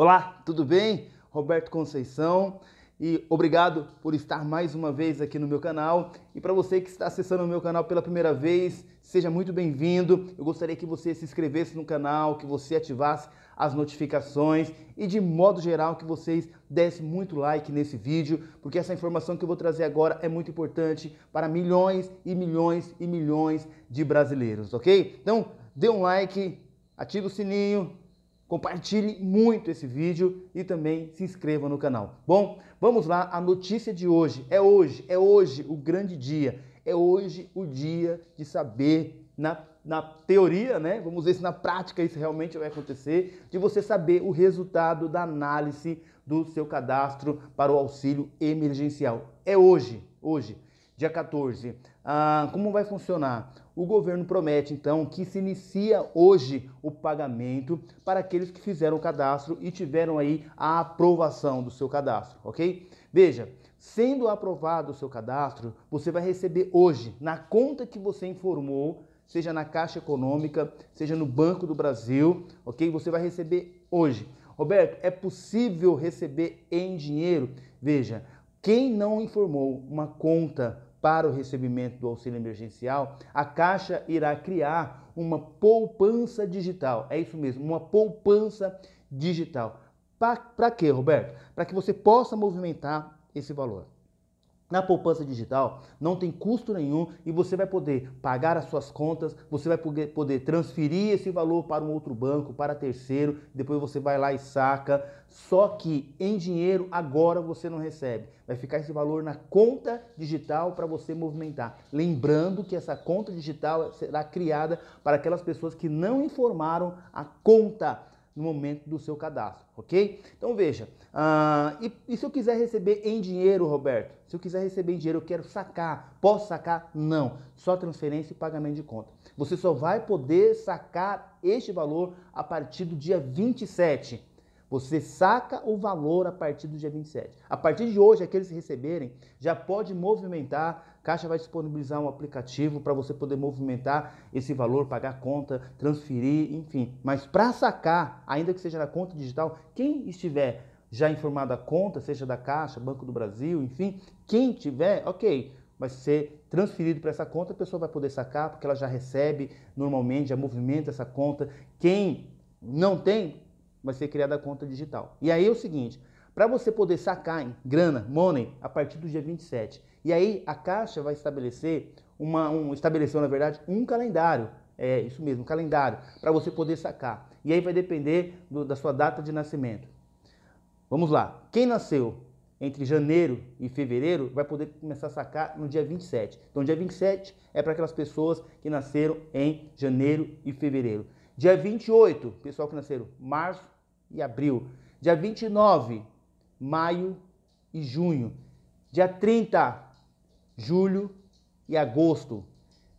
Olá, tudo bem? Roberto Conceição e obrigado por estar mais uma vez aqui no meu canal. E para você que está acessando o meu canal pela primeira vez, seja muito bem-vindo. Eu gostaria que você se inscrevesse no canal, que você ativasse as notificações e de modo geral que vocês dessem muito like nesse vídeo, porque essa informação que eu vou trazer agora é muito importante para milhões e milhões e milhões de brasileiros, ok? Então, dê um like, ative o sininho, compartilhe muito esse vídeo e também se inscreva no canal. Bom, vamos lá, a notícia de hoje. É hoje, é hoje o grande dia. É hoje o dia de saber na, na teoria, né? Vamos ver se na prática isso realmente vai acontecer, de você saber o resultado da análise do seu cadastro para o auxílio emergencial. É hoje, hoje, dia 14. Ah, como vai funcionar? O governo promete então que se inicia hoje o pagamento para aqueles que fizeram o cadastro e tiveram aí a aprovação do seu cadastro, ok? Veja, sendo aprovado o seu cadastro, você vai receber hoje na conta que você informou, seja na Caixa Econômica, seja no Banco do Brasil, ok? Você vai receber hoje. Roberto, é possível receber em dinheiro? Veja, quem não informou uma conta para o recebimento do auxílio emergencial, a Caixa irá criar uma poupança digital. É isso mesmo, uma poupança digital. Para quê, Roberto? Para que você possa movimentar esse valor. Na poupança digital não tem custo nenhum e você vai poder pagar as suas contas, você vai poder transferir esse valor para um outro banco, para terceiro, depois você vai lá e saca. Só que em dinheiro agora você não recebe. Vai ficar esse valor na conta digital para você movimentar. Lembrando que essa conta digital será criada para aquelas pessoas que não informaram a conta no momento do seu cadastro, ok? Então veja, uh, e, e, se eu quiser receber em dinheiro, Roberto? Se eu quiser receber em dinheiro, eu quero sacar. Posso sacar? Não. Só transferência e pagamento de conta. Você só vai poder sacar este valor a partir do dia 27. Você saca o valor a partir do dia 27. A partir de hoje, aqueles que receberem já pode movimentar. Caixa vai disponibilizar um aplicativo para você poder movimentar esse valor, pagar conta, transferir, enfim. Mas para sacar, ainda que seja na conta digital, quem estiver já informado a conta, seja da Caixa, Banco do Brasil, enfim, quem tiver, ok, vai ser transferido para essa conta, a pessoa vai poder sacar, porque ela já recebe normalmente, já movimenta essa conta. Quem não tem, vai ser criada a conta digital. E aí é o seguinte, para você poder sacar em grana, money, a partir do dia 27. E aí a Caixa vai estabelecer, uma, um, estabeleceu na verdade, um calendário. É isso mesmo, um calendário, para você poder sacar. E aí vai depender do, da sua data de nascimento. Vamos lá, quem nasceu entre janeiro e fevereiro vai poder começar a sacar no dia 27. Então, dia 27 é para aquelas pessoas que nasceram em janeiro e fevereiro. Dia 28, pessoal que nasceram março e abril. Dia 29, maio e junho. Dia 30, julho e agosto.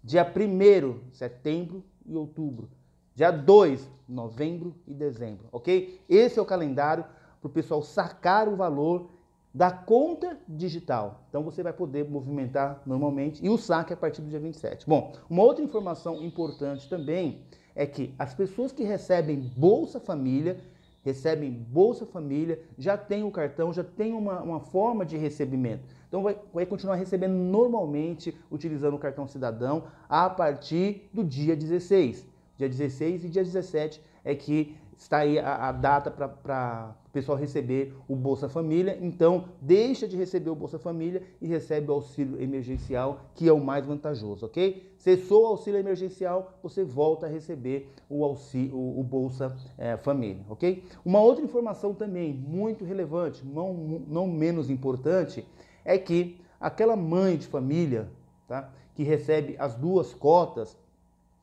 Dia 1, setembro e outubro. Dia 2, novembro e dezembro, ok? Esse é o calendário para o pessoal sacar o valor da conta digital. Então você vai poder movimentar normalmente e o saque a partir do dia 27. Bom, uma outra informação importante também é que as pessoas que recebem Bolsa Família recebem Bolsa Família, já tem o cartão, já tem uma, uma forma de recebimento. Então vai, vai continuar recebendo normalmente utilizando o cartão cidadão a partir do dia 16. Dia 16 e dia 17 é que está aí a, a data para o pessoal receber o Bolsa Família, então deixa de receber o Bolsa Família e recebe o auxílio emergencial, que é o mais vantajoso, ok? Cessou o auxílio emergencial, você volta a receber o, auxílio, o, Bolsa é, Família, ok? Uma outra informação também muito relevante, não, não menos importante, é que aquela mãe de família tá, que recebe as duas cotas,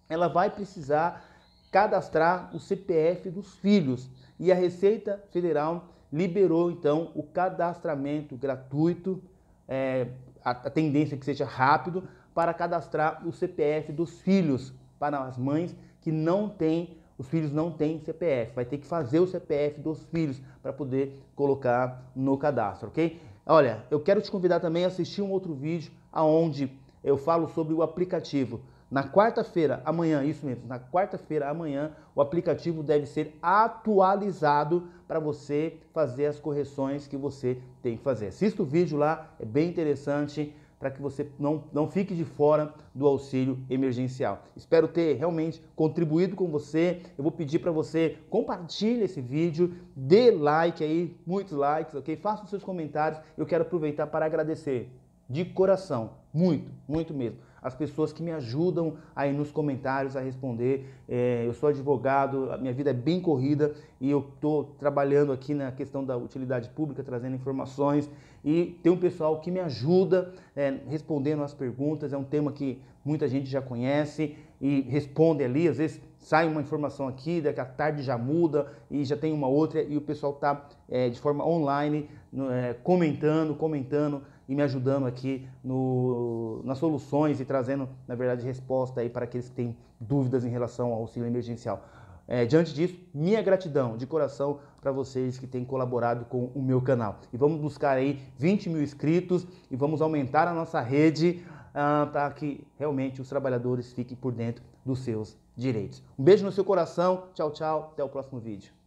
ela vai precisar cadastrar o CPF dos filhos e a Receita Federal liberou então o cadastramento gratuito, é, a, a tendência é que seja rápido, para cadastrar o CPF dos filhos para as mães que não têm, os filhos não têm CPF. Vai ter que fazer o CPF dos filhos para poder colocar no cadastro, ok? Olha, eu quero te convidar também a assistir um outro vídeo aonde eu falo sobre o aplicativo. Na quarta-feira, amanhã, isso mesmo, na quarta-feira, amanhã, o aplicativo deve ser atualizado para você fazer as correções que você tem que fazer. Assista o vídeo lá, é bem interessante para que você não, não fique de fora do auxílio emergencial. Espero ter realmente contribuído com você. Eu vou pedir para você compartilhe esse vídeo, dê like aí, muitos likes, ok? Faça os seus comentários. Eu quero aproveitar para agradecer de coração, muito, muito mesmo. As pessoas que me ajudam aí nos comentários a responder. É, eu sou advogado, a minha vida é bem corrida e eu estou trabalhando aqui na questão da utilidade pública, trazendo informações. E tem um pessoal que me ajuda é, respondendo as perguntas. É um tema que muita gente já conhece e responde ali. Às vezes sai uma informação aqui, daqui a tarde já muda e já tem uma outra, e o pessoal está é, eh, de forma online comentando, comentando e me ajudando aqui no, nas soluções e trazendo, na verdade, resposta aí para aqueles que têm dúvidas em relação ao auxílio emergencial. É, diante disso, minha gratidão de coração para vocês que têm colaborado com o meu canal. E vamos buscar aí 20 mil inscritos e vamos aumentar a nossa rede uh, para que realmente os trabalhadores fiquem por dentro dos seus direitos. Um beijo no seu coração, tchau, tchau, até o próximo vídeo.